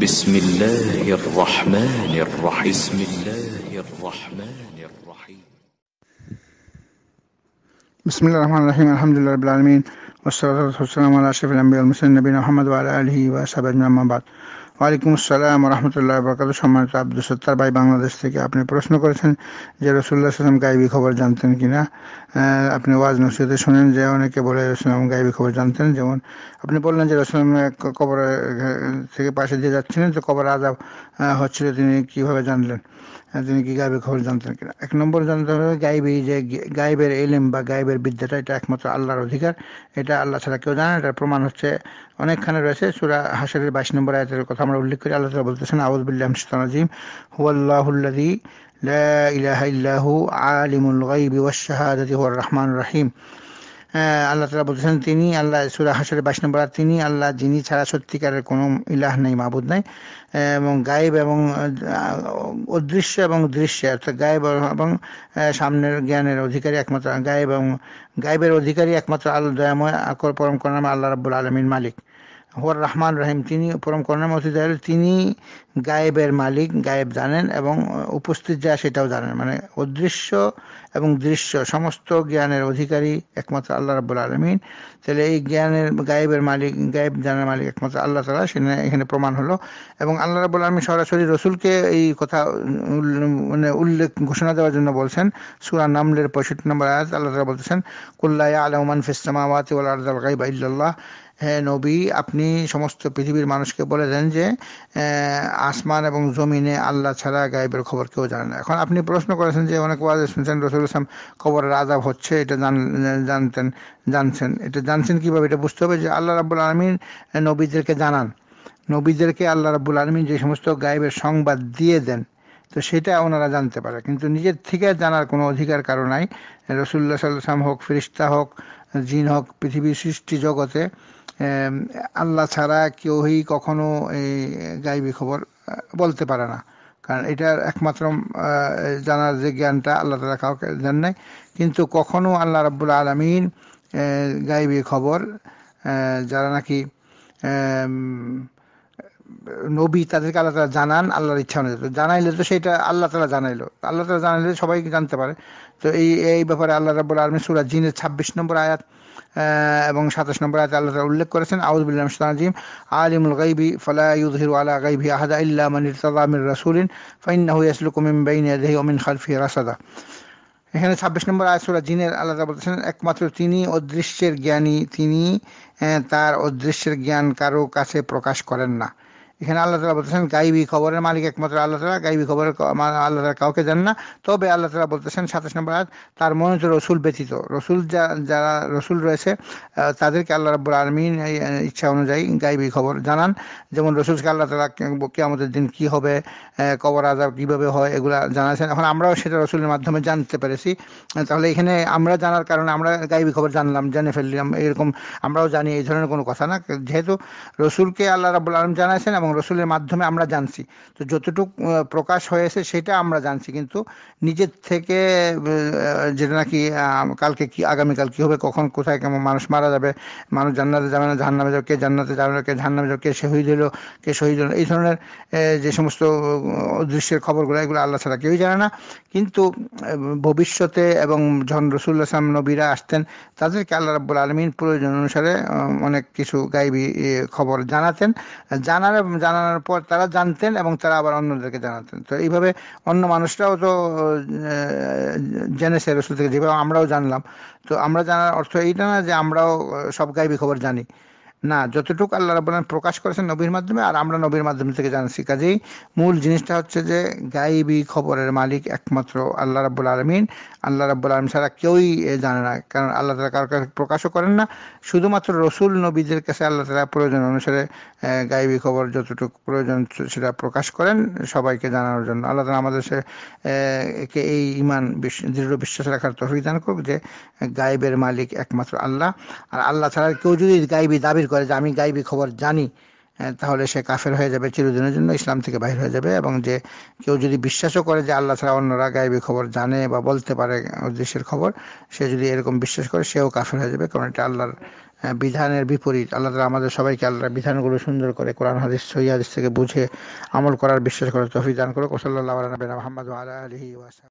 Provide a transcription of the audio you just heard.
بسم الله الرحمن الرحيم بسم الله الرحمن الرحيم بسم الله الرحمن الرحيم الحمد لله رب العالمين والصلاة والسلام على أشرف الأنبياء والمرسلين نبينا محمد وعلى آله وصحبه أجمعين أما بعد ওয়ালাইকুম আসসালাম রহমতুল্লাহ বরকাত সম্মানিত আব্দুল সত্তার ভাই বাংলাদেশ থেকে আপনি প্রশ্ন করেছেন যে রসুল্লাহ সাল্লাম গাইবি খবর জানতেন কি না আপনি ওয়াজ নসিহতে শোনেন যে অনেকে বলে রসুলাম গাইবি খবর জানতেন যেমন আপনি বললেন যে রসুলাম কবর থেকে পাশে দিয়ে যাচ্ছিলেন তো কবর আজাব হচ্ছিল তিনি কিভাবে জানলেন তিনি কি গাইবের খবর জানতেন কিনা এক নম্বর জানতে হবে গাইবি যে গাইবের এলেম বা গাইবের বিদ্যাটা এটা একমাত্র আল্লাহর অধিকার এটা আল্লাহ ছাড়া কেউ জানে এটার প্রমাণ হচ্ছে অনেকখানে রয়েছে সুরা হাসারের বাইশ নম্বর আয়তের কথা আমরা উল্লেখ করি আল্লাহ বলতেছেন বলতেছেন আউজবুল্লাহ শাহিম হুয়াল্লাহুল্লাদি ইলাহা ইল্লাহু আলিমুল গাইবি ওয়াশাহাদাতি হুয়ার রহমান রাহিম আল্লাহ তালা বলতেছেন তিনি আল্লাহ সুরা হাসরের বাইশ নম্বর তিনি আল্লাহ যিনি ছাড়া সত্যিকারের কোনো ইলাহ নেই মাবুদ নাই এবং গায়েব এবং অদৃশ্য এবং দৃশ্য অর্থাৎ গায়েব এবং সামনের জ্ঞানের অধিকারী একমাত্র গায়েব এবং গায়েবের অধিকারী একমাত্র আল্লাহ দয়াময় আকর পরম করাম আল্লাহ রাবুল আলমীর মালিক হুয়ার রহমান রাহিম তিনি পরম করুণামতি দয়ালু তিনি গায়েবের মালিক গায়েব জানেন এবং উপস্থিত যা সেটাও জানেন মানে অদৃশ্য এবং দৃশ্য সমস্ত জ্ঞানের অধিকারী একমাত্র আল্লাহ রাবুল আলমিন তাহলে এই জ্ঞানের গায়েবের মালিক গায়েব জানার মালিক একমাত্র আল্লাহ তালা সেখানে এখানে প্রমাণ হলো এবং আল্লাহ রাবুল আলমিন সরাসরি রসুলকে এই কথা মানে উল্লেখ ঘোষণা দেওয়ার জন্য বলছেন সুরা নামলের পঁয়ষট্টি নম্বর আয়াত আল্লাহ তালা বলতেছেন কুল্লাহ আলমান ফিসামাওয়াতি আল্লাহ আর্দাল গাইব ইল্লাল্লাহ হ্যাঁ নবী আপনি সমস্ত পৃথিবীর মানুষকে বলে দেন যে আসমান এবং জমিনে আল্লাহ ছাড়া গায়েবের খবর কেউ জানে না এখন আপনি প্রশ্ন করেছেন যে অনেক ওয়াজ শুনছেন রসুল ইসলাম খবরের আজাব হচ্ছে এটা জানতেন জানছেন এটা জানছেন কীভাবে এটা বুঝতে হবে যে আল্লাহ রাবুল আলমিন নবীদেরকে জানান নবীদেরকে আল্লাহ রাবুল আলমিন যে সমস্ত গায়েবের সংবাদ দিয়ে দেন তো সেটা ওনারা জানতে পারে কিন্তু নিজের থেকে জানার কোনো অধিকার কারো নাই রসুল্লাহ সাল্লাম হোক ফিরিস্তা হোক জিন হোক পৃথিবীর সৃষ্টি জগতে আল্লাহ ছাড়া কেউই কখনো এই গাইবী খবর বলতে পারে না কারণ এটার একমাত্র জানার যে জ্ঞানটা আল্লাহ তালা কাউকে দেন নাই কিন্তু কখনো আল্লাহ রাবুল আলমিন গাইবী খবর যারা নাকি নবী তাদেরকে আল্লাহ তালা জানান আল্লাহর ইচ্ছা অনুযায়ী জানাইলে তো সেটা আল্লাহ তালা জানাইলো আল্লাহ তালা জানাইলে সবাই জানতে পারে তো এই এই ব্যাপারে আল্লাহ রাবুল আলমী সুরা জিনের ছাব্বিশ নম্বর আয়াত এবং সাতাশ নম্বর আয়াত আল্লাহ তালা উল্লেখ করেছেন আউজবুল্লাহ সালাজিম আলিমুল গাইবি ফলাইউদ্হির আলা গাইবি আহাদা ইল্লা মানির তাদামির রাসুলিন ফাইন্না কুমিম বাইন দেহি অমিন খালফি রাসাদা এখানে ছাব্বিশ নম্বর আয়াত সুরা জিনের আল্লাহ বলেছেন একমাত্র তিনি অদৃশ্যের জ্ঞানী তিনি তার অদৃশ্যের জ্ঞান কারো কাছে প্রকাশ করেন না এখানে আল্লাহ তালা বলতেছেন গাইবি খবরের মালিক একমাত্র আল্লাহ তালা গাইবি খবরের আল্লাহ তালা কাউকে জান না তবে আল্লাহ তালা বলতেছেন সাতাশ নম্বর আজ তার মনে হচ্ছে রসুল ব্যতীত রসুল যা যারা রসুল রয়েছে তাদেরকে আল্লাহ রাব্বুল আলমিন ইচ্ছা অনুযায়ী গাইবি খবর জানান যেমন রসুলকে আল্লাহ তালা কে আমাদের দিন কি হবে কবর আজাব কীভাবে হয় এগুলা জানাছেন এখন আমরাও সেটা রসুলের মাধ্যমে জানতে পেরেছি তাহলে এখানে আমরা জানার কারণে আমরা গাইবি খবর জানলাম জেনে ফেললাম এরকম আমরাও জানি এই ধরনের কোনো কথা না যেহেতু রসুলকে আল্লাহ রাবুল আলম জানাইছেন এবং এবং রসুলের মাধ্যমে আমরা জানছি তো যতটুকু প্রকাশ হয়েছে সেটা আমরা জানছি কিন্তু নিজের থেকে যেটা নাকি কালকে কি আগামীকাল কী হবে কখন কোথায় কেমন মানুষ মারা যাবে মানুষ জান্নাতে যাবে না জাহান্নামে যাবে কে জান্নাতে যাবে না কে জাহান্নামে যাবে কে শহীদ হলো কে শহীদ হলো এই ধরনের যে সমস্ত দৃশ্যের খবরগুলো এগুলো আল্লাহ ছাড়া কেউই জানে না কিন্তু ভবিষ্যতে এবং যখন রসুল্লাহ সাম নবীরা আসতেন তাদেরকে আল্লাহ রাবুল আলমিন প্রয়োজন অনুসারে অনেক কিছু গাইবি খবর জানাতেন জানার জানানোর পর তারা জানতেন এবং তারা আবার অন্যদেরকে জানাতেন তো এইভাবে অন্য মানুষরাও তো জেনেছে রসুল থেকে যেভাবে আমরাও জানলাম তো আমরা জানার অর্থ এইটা না যে আমরাও সব গাইবি খবর জানি না যতটুকু আল্লাহ রাবুল্লাহ প্রকাশ করেছেন নবীর মাধ্যমে আর আমরা নবীর মাধ্যম থেকে জানছি কাজেই মূল জিনিসটা হচ্ছে যে গাইবি খবরের মালিক একমাত্র আল্লাহ রাবুল আলমিন আল্লাহ রাবুল আলম ছাড়া কেউই জানে না কারণ আল্লাহ তালা কারো কাছে প্রকাশও করেন না শুধুমাত্র রসুল নবীদের কাছে আল্লাহ তালা প্রয়োজন অনুসারে গাইবি খবর যতটুকু প্রয়োজন সেটা প্রকাশ করেন সবাইকে জানানোর জন্য আল্লাহ তালা আমাদের সে কে এই ইমান দৃঢ় বিশ্বাস রাখার তফিক দান করুক যে গাইবের মালিক একমাত্র আল্লাহ আর আল্লাহ ছাড়া কেউ যদি গাইবি দাবির করে যে আমি গাইবি খবর জানি তাহলে সে কাফের হয়ে যাবে চিরদিনের জন্য ইসলাম থেকে বাহির হয়ে যাবে এবং যে কেউ যদি বিশ্বাসও করে যে আল্লাহ ছাড়া অন্যরা গাইবি খবর জানে বা বলতে পারে দেশের খবর সে যদি এরকম বিশ্বাস করে সেও কাফের হয়ে যাবে কারণ এটা আল্লাহর বিধানের বিপরীত আল্লাহ তালা আমাদের সবাইকে আল্লাহর বিধানগুলো সুন্দর করে কোরআন হাদিস সহি হাদিস থেকে বুঝে আমল করার বিশ্বাস করার তফি দান করো কোসাল্লাহ মোহাম্মদ আলাহ আলহি ওয়াসাল